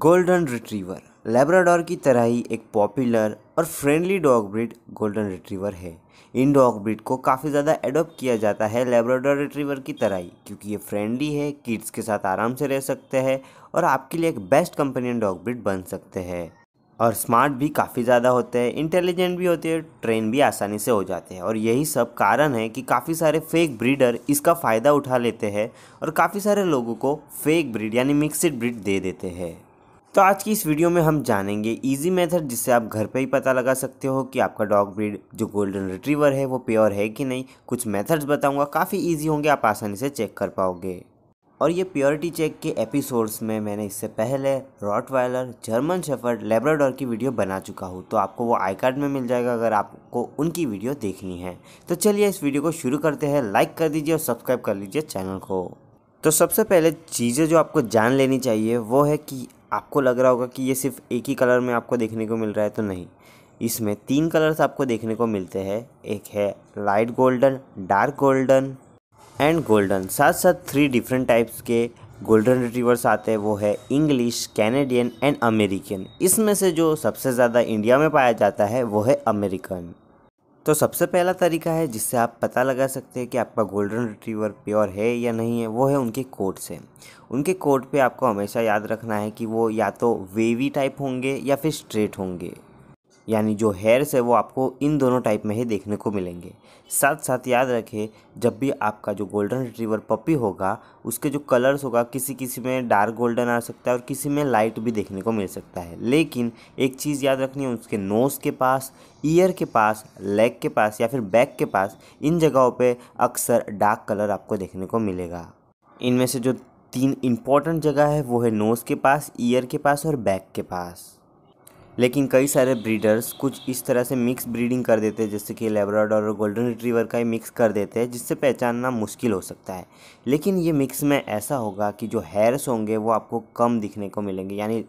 golden retriever Labrador की तरह ही एक पॉपुलर और friendly dog breed golden retriever है इन डॉग ब्रिड को काफ़ी ज़्यादा एडोप्ट किया जाता है लेब्राडोर रिट्रीवर की तरह ही क्योंकि ये फ्रेंडली है किड्स के साथ आराम से रह सकते हैं और आपके लिए एक बेस्ट कंपनियन डॉग ब्रिड बन सकते हैं और स्मार्ट भी काफ़ी ज़्यादा होते हैं इंटेलिजेंट भी होते हैं ट्रेन भी आसानी से हो जाते हैं और यही सब कारण है कि काफ़ी सारे फेक ब्रीडर इसका फ़ायदा उठा लेते हैं और काफ़ी सारे लोगों को फेक ब्रीड यानी मिक्सड ब्रीड दे देते हैं तो आज की इस वीडियो में हम जानेंगे इजी मेथड जिससे आप घर पे ही पता लगा सकते हो कि आपका डॉग ब्रीड जो गोल्डन रिट्रीवर है वो प्योर है कि नहीं कुछ मेथड्स बताऊंगा काफ़ी इजी होंगे आप आसानी से चेक कर पाओगे और ये प्योरिटी चेक के एपिसोड्स में मैंने इससे पहले Rottweiler German Shepherd Labrador की वीडियो बना चुका हूँ तो आपको वो आई कार्ड में मिल जाएगा अगर आपको उनकी वीडियो देखनी है तो चलिए इस वीडियो को शुरू करते हैं लाइक कर दीजिए और सब्सक्राइब कर लीजिए चैनल को तो सबसे पहले चीज़ें जो आपको जान लेनी चाहिए वो है कि आपको लग रहा होगा कि ये सिर्फ एक ही कलर में आपको देखने को मिल रहा है तो नहीं इसमें तीन कलर्स आपको देखने को मिलते हैं एक है light golden dark golden and golden साथ साथ थ्री डिफरेंट टाइप्स के गोल्डन रिट्रीवर्स आते हैं वो है इंग्लिश कैनेडियन एंड अमेरिकन इसमें से जो सबसे ज़्यादा इंडिया में पाया जाता है वो है अमेरिकन तो सबसे पहला तरीका है जिससे आप पता लगा सकते हैं कि आपका गोल्डन रिट्रीवर प्योर है या नहीं है वो है उनके कोट से उनके कोट पे आपको हमेशा याद रखना है कि वो या तो वेवी टाइप होंगे या फिर स्ट्रेट होंगे यानी जो हेयर्स है वो आपको इन दोनों टाइप में ही देखने को मिलेंगे साथ साथ याद रखें जब भी आपका जो गोल्डन रिट्रीवर पपी होगा उसके जो कलर्स होगा किसी किसी में डार्क गोल्डन आ सकता है और किसी में लाइट भी देखने को मिल सकता है लेकिन एक चीज़ याद रखनी है उसके नोज़ के पास ईयर के पास लेग के पास या फिर बैक के पास इन जगहों पर अक्सर डार्क कलर आपको देखने को मिलेगा इनमें से जो तीन इम्पॉर्टेंट जगह है वो है नोज़ के पास ईयर के पास और बैक के पास लेकिन कई सारे ब्रीडर्स कुछ इस तरह से मिक्स ब्रीडिंग कर देते हैं जैसे कि लेबराडोर और गोल्डन रिट्रीवर का ही मिक्स कर देते हैं जिससे पहचानना मुश्किल हो सकता है लेकिन ये मिक्स में ऐसा होगा कि जो हेयर्स होंगे वो आपको कम दिखने को मिलेंगे यानी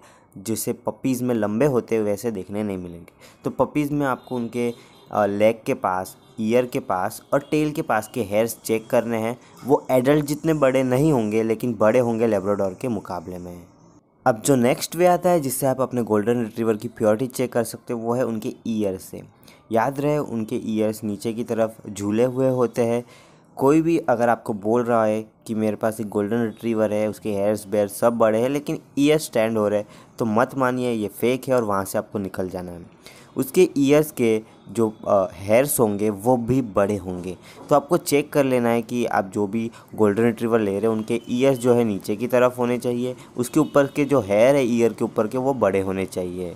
जैसे पपीज़ में लंबे होते वैसे देखने नहीं मिलेंगे तो पपीज़ में आपको उनके लेग के पास ईयर के पास और टेल के पास के हेयर्स चेक करने हैं वो एडल्ट जितने बड़े नहीं होंगे लेकिन बड़े होंगे लेब्राडोर के मुकाबले में अब जो नेक्स्ट वे आता है जिससे आप अपने गोल्डन रिट्रीवर की प्योरिटी चेक कर सकते हो वो है उनके ईयर से याद रहे उनके ईयर्स नीचे की तरफ झूले हुए होते हैं कोई भी अगर आपको बोल रहा है कि मेरे पास एक गोल्डन रिट्रीवर है उसके हेयर्स बेयर सब बड़े हैं लेकिन ईयर स्टैंड हो रहे हैं तो मत मानिए ये फेक है और वहाँ से आपको निकल जाना है उसके ईयर्स के जो हेयर्स होंगे वो भी बड़े होंगे तो आपको चेक कर लेना है कि आप जो भी गोल्डन रिट्रीवर ले रहे हैं उनके ईयर्स जो है नीचे की तरफ होने चाहिए उसके ऊपर के जो हेयर है ईयर के ऊपर के वो बड़े होने चाहिए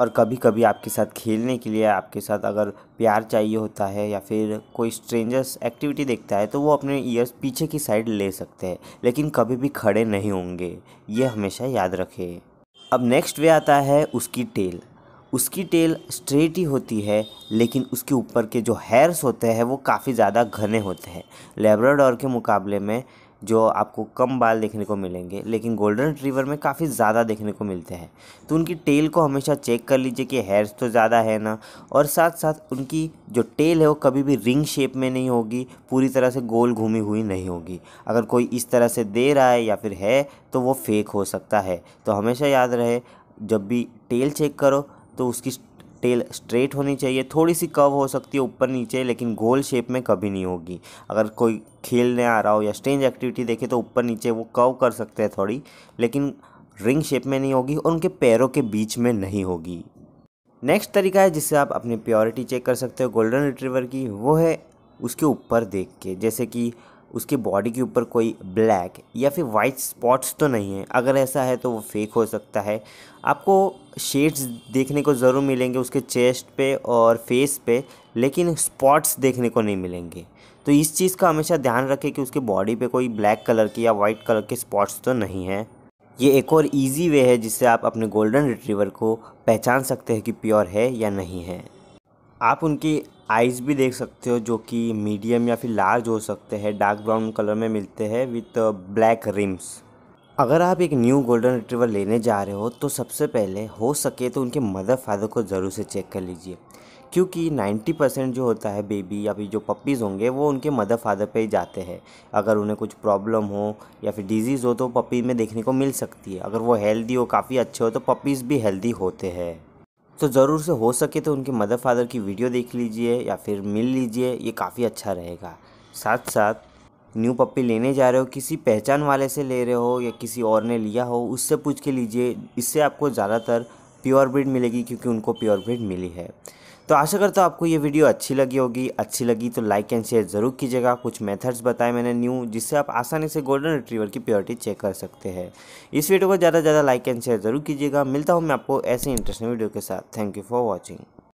और कभी कभी आपके साथ खेलने के लिए आपके साथ अगर प्यार चाहिए होता है या फिर कोई स्ट्रेंजर्स एक्टिविटी देखता है तो वो अपने ईयर्स पीछे की साइड ले सकते हैं लेकिन कभी भी खड़े नहीं होंगे ये हमेशा याद रखें अब नेक्स्ट वे आता है उसकी टेल उसकी टेल स्ट्रेट ही होती है लेकिन उसके ऊपर के जो हेयर्स होते हैं वो काफ़ी ज़्यादा घने होते हैं लेब्राडोर के मुकाबले में जो आपको कम बाल देखने को मिलेंगे लेकिन गोल्डन रिट्रीवर में काफ़ी ज़्यादा देखने को मिलते हैं तो उनकी टेल को हमेशा चेक कर लीजिए कि हेयर्स तो ज़्यादा है ना और साथ साथ उनकी जो टेल है वो कभी भी रिंग शेप में नहीं होगी पूरी तरह से गोल घूमी हुई नहीं होगी अगर कोई इस तरह से दे रहा है या फिर है तो वो फेक हो सकता है तो हमेशा याद रहे जब भी टेल चेक करो तो उसकी टेल स्ट्रेट होनी चाहिए थोड़ी सी कव हो सकती है ऊपर नीचे लेकिन गोल शेप में कभी नहीं होगी अगर कोई खेलने आ रहा हो या स्ट्रेंज एक्टिविटी देखे तो ऊपर नीचे वो कव कर सकते हैं थोड़ी लेकिन रिंग शेप में नहीं होगी और उनके पैरों के बीच में नहीं होगी नेक्स्ट तरीका है जिससे आप अपनी प्योरिटी चेक कर सकते हो गोल्डन रिट्रीवर की वो है उसके ऊपर देख के जैसे कि उसकी बॉडी के ऊपर कोई ब्लैक या फिर वाइट स्पॉट्स तो नहीं है अगर ऐसा है तो वो फेक हो सकता है आपको शेड्स देखने को ज़रूर मिलेंगे उसके चेस्ट पे और फेस पे लेकिन स्पॉट्स देखने को नहीं मिलेंगे तो इस चीज़ का हमेशा ध्यान रखें कि उसके बॉडी पे कोई ब्लैक कलर की या वाइट कलर के स्पॉट्स तो नहीं है ये एक और इजी वे है जिससे आप अपने गोल्डन रिट्रीवर को पहचान सकते हैं कि प्योर है या नहीं है आप उनकी आइज़ भी देख सकते हो जो कि मीडियम या फिर लार्ज हो सकते हैं डार्क ब्राउन कलर में मिलते हैं विथ ब्लैक रिम्स अगर आप एक न्यू गोल्डन रिट्रीवर लेने जा रहे हो तो सबसे पहले हो सके तो उनके मदर फादर को ज़रूर से चेक कर लीजिए क्योंकि 90 परसेंट जो होता है बेबी या फिर जो पपीज़ होंगे वो उनके मदर फादर पे ही जाते हैं अगर उन्हें कुछ प्रॉब्लम हो या फिर डिजीज़ हो तो पप्पी में देखने को मिल सकती है अगर वो हेल्दी हो काफ़ी अच्छे हो तो पप्पीज़ भी हेल्दी होते हैं तो ज़रूर से हो सके तो उनके मदर फादर की वीडियो देख लीजिए या फिर मिल लीजिए ये काफ़ी अच्छा रहेगा साथ साथ न्यू पप्पी लेने जा रहे हो किसी पहचान वाले से ले रहे हो या किसी और ने लिया हो उससे पूछ के लीजिए इससे आपको ज़्यादातर प्योर ब्रिड मिलेगी क्योंकि उनको प्योर ब्रिड मिली है तो आशा करता हूँ आपको ये वीडियो अच्छी लगी होगी अच्छी लगी तो लाइक एंड शेयर ज़रूर कीजिएगा कुछ मेथड्स बताए मैंने न्यू जिससे आप आसानी से गोल्डन रिट्रीवर की प्योरिटी चेक कर सकते हैं इस वीडियो को ज़्यादा से ज़्यादा लाइक एंड शेयर ज़रूर कीजिएगा मिलता हूँ मैं आपको ऐसे इंटरेस्टिंग वीडियो के साथ थैंक यू फॉर वॉचिंग